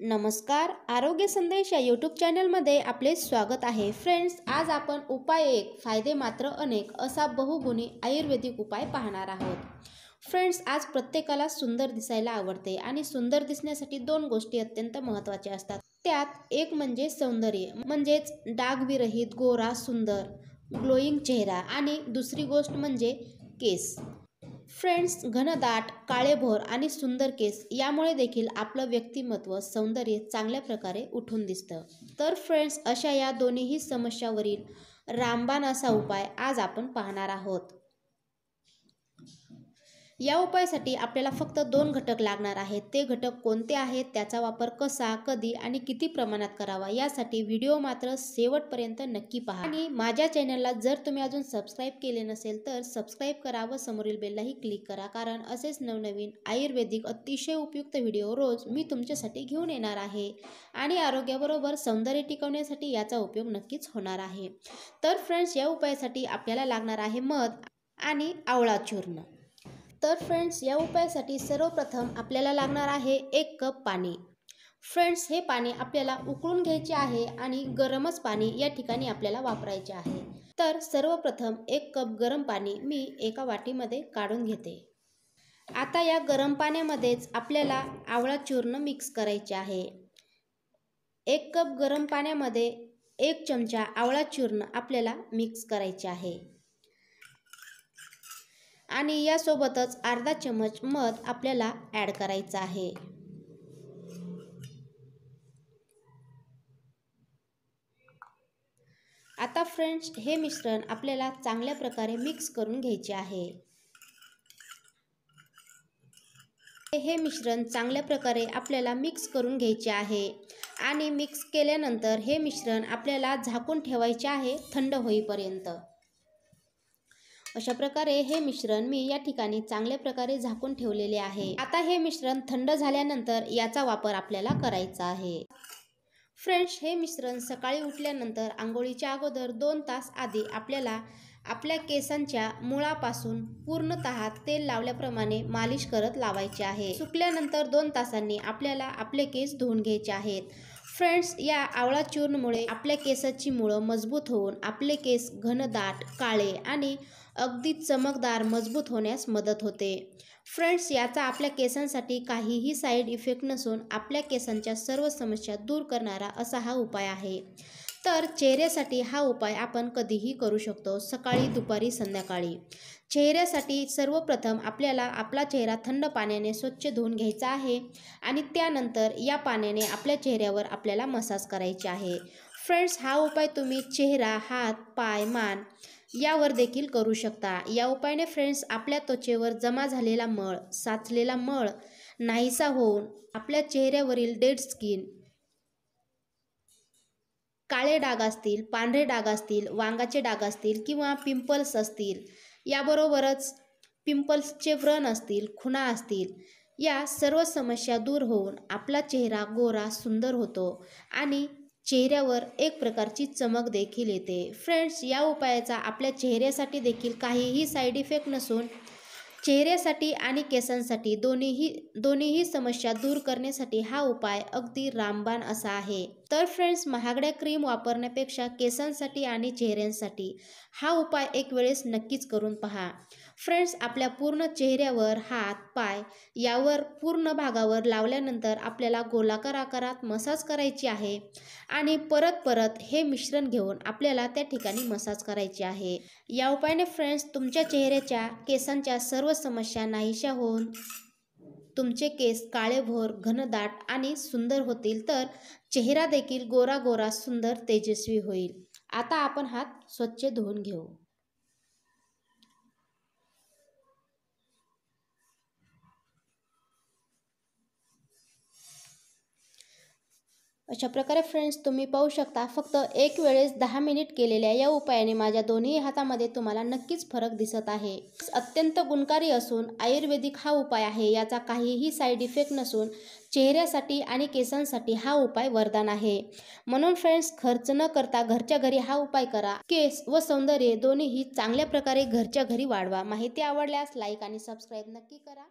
नमस्कार आरोग्य संदेश या यूट्यूब चॅनलमध्ये आपले स्वागत आहे फ्रेंड्स आज आपण उपाय एक फायदे मात्र अनेक असा बहुगुणी आयुर्वेदिक उपाय पाहणार आहोत फ्रेंड्स आज प्रत्येकाला सुंदर दिसायला आवडते आणि सुंदर दिसण्यासाठी दोन गोष्टी अत्यंत महत्त्वाच्या असतात त्यात एक म्हणजे सौंदर्य म्हणजेच डागविरहित गोरा सुंदर ग्लोईंग चेहरा आणि दुसरी गोष्ट म्हणजे केस फ्रेंड्स घनदाट काळेभोर आणि सुंदर केस यामुळे देखील आपलं व्यक्तिमत्व सौंदर्य चांगल्या प्रकारे उठून दिसतं तर फ्रेंड्स अशा या दोन्हीही समस्यावरील रामबाण असा उपाय आज आपण पाहणार आहोत या उपायासाठी आपल्याला फक्त दोन घटक लागणार आहेत ते घटक कोणते आहेत त्याचा वापर कसा कधी आणि किती प्रमाणात करावा यासाठी व्हिडिओ मात्र शेवटपर्यंत नक्की पहा आणि माझ्या चॅनलला जर तुम्ही अजून सबस्क्राईब केले नसेल तर सबस्क्राईब करा व समोरील बेललाही क्लिक करा कारण असेच नवनवीन आयुर्वेदिक अतिशय उपयुक्त व्हिडिओ रोज मी तुमच्यासाठी घेऊन येणार आहे आणि आरोग्याबरोबर सौंदर्य टिकवण्यासाठी याचा उपयोग नक्कीच होणार आहे तर फ्रेंड्स या उपायासाठी आपल्याला लागणार आहे मध आणि आवळा चूर्ण तर फ्रेंड्स या उपायासाठी सर्वप्रथम आपल्याला लागणार आहे एक कप पाणी फ्रेंड्स हे पाणी आपल्याला उकळून घ्यायचे आहे आणि गरमच पाणी या ठिकाणी आपल्याला वापरायचे आहे तर सर्वप्रथम एक कप गरम पाणी मी एका वाटीमध्ये काढून घेते आता या गरम पाण्यामध्येच आपल्याला आवळा चूर्ण मिक्स करायचे आहे एक कप गरम पाण्यामध्ये एक चमचा आवळा चूर्ण आपल्याला मिक्स करायचे आहे आणि यासोबतच अर्धा चमच मध आपल्याला ॲड करायचं आहे आता फ्रेंड्स हे मिश्रण आपल्याला चांगल्या प्रकारे मिक्स करून घ्यायचे आहे हे मिश्रण चांगल्या प्रकारे आपल्याला मिक्स करून घ्यायचे आहे आणि मिक्स केल्यानंतर हे मिश्रण आपल्याला झाकून ठेवायचे आहे थंड होईपर्यंत अशा प्रकारे हे मिश्रण मी या ठिकाणी चांगल्या प्रकारे झाकून ठेवलेले आहे आता हे मिश्रण थंड झाल्यानंतर याचा वापर आपल्याला करायचा आहे फ्रेंड्स हे मिश्रण सकाळी उठल्यानंतर आंघोळीच्या अगोदर दोन तास आधी आपल्याला आपल्या केसांच्या मुळापासून पूर्णत तेल लावल्याप्रमाणे मालिश करत लावायचे आहे सुकल्यानंतर दोन तासांनी आपल्याला आपले केस धुवून घ्यायचे आहेत फ्रेंड्स या आवळा चूर्णमुळे आपल्या केसाची मुळं मजबूत होऊन आपले केस घनदाट काळे आणि अगदी चमकदार मजबूत होण्यास मदत होते फ्रेंड्स याचा आपल्या केसांसाठी काहीही साईड इफेक्ट नसून आपल्या केसांच्या सर्व समस्या दूर करणारा असा हा उपाय आहे तर चेहऱ्यासाठी हा उपाय आपण कधीही करू शकतो सकाळी दुपारी संध्याकाळी चेहऱ्यासाठी सर्वप्रथम आपल्याला आपला चेहरा थंड पाण्याने स्वच्छ धुवून घ्यायचा आहे आणि त्यानंतर या पाण्याने आपल्या चेहऱ्यावर आपल्याला मसाज करायची आहे फ्रेंड्स हा उपाय तुम्ही चेहरा हात पाय मान यावर देखील करू शकता या उपायाने फ्रेंड्स आपल्या त्वचेवर जमा झालेला मळ साचलेला मळ नाहीसा होऊन आपल्या चेहऱ्यावरील डेड स्किन काळे डाग असतील पांढरे डाग असतील वांगाचे डाग असतील किंवा पिंपल्स असतील याबरोबरच पिंपल्सचे व्रण असतील खुणा असतील या सर्व समस्या दूर होऊन आपला चेहरा गोरा सुंदर होतो आणि चेहऱ्यावर एक प्रकारची चमक देखील येते फ्रेंड्स या उपायाचा आपल्या चेहऱ्यासाठी देखील काहीही साईड इफेक्ट नसून चेहऱ्यासाठी आणि केसांसाठी दोन्हीही दोन्हीही समस्या दूर करण्यासाठी हा उपाय अगदी रामबाण असा आहे तर फ्रेंड्स महागड्या क्रीम वापरण्यापेक्षा केसांसाठी आणि चेहऱ्यांसाठी हा उपाय एक वेळेस नक्कीच करून पहा फ्रेंड्स आपल्या पूर्ण चेहऱ्यावर हात पाय यावर पूर्ण भागावर लावल्यानंतर आपल्याला गोलाकार आकारात मसाज करायची आहे आणि परत परत हे मिश्रण घेऊन आपल्याला त्या ठिकाणी मसाज करायची आहे या उपायाने फ्रेंड्स तुमच्या चेहऱ्याच्या केसांच्या सर्व समस्या नाहीशा होऊन तुमचे केस काळेभोर घनदाट आणि सुंदर होतील तर चेहरा देखील गोरा गोरा सुंदर तेजस्वी होईल आता आपण हात स्वच्छ धुवून घेऊ अशा प्रकारे फ्रेंड्स तुम्ही पाहू शकता फक्त एक वेळेस दहा मिनिट केलेल्या या उपायाने माझ्या दोन्ही हातामध्ये तुम्हाला नक्कीच फरक दिसत आहे अत्यंत गुणकारी असून आयुर्वेदिक हा उपाय आहे याचा काहीही साईड इफेक्ट नसून चेहऱ्यासाठी आणि केसांसाठी हा उपाय वरदान आहे म्हणून फ्रेंड्स खर्च न करता घरच्या घरी हा उपाय करा केस व सौंदर्य दोन्हीही चांगल्या प्रकारे घरच्या घरी वाढवा माहिती आवडल्यास लाईक आणि सबस्क्राईब नक्की करा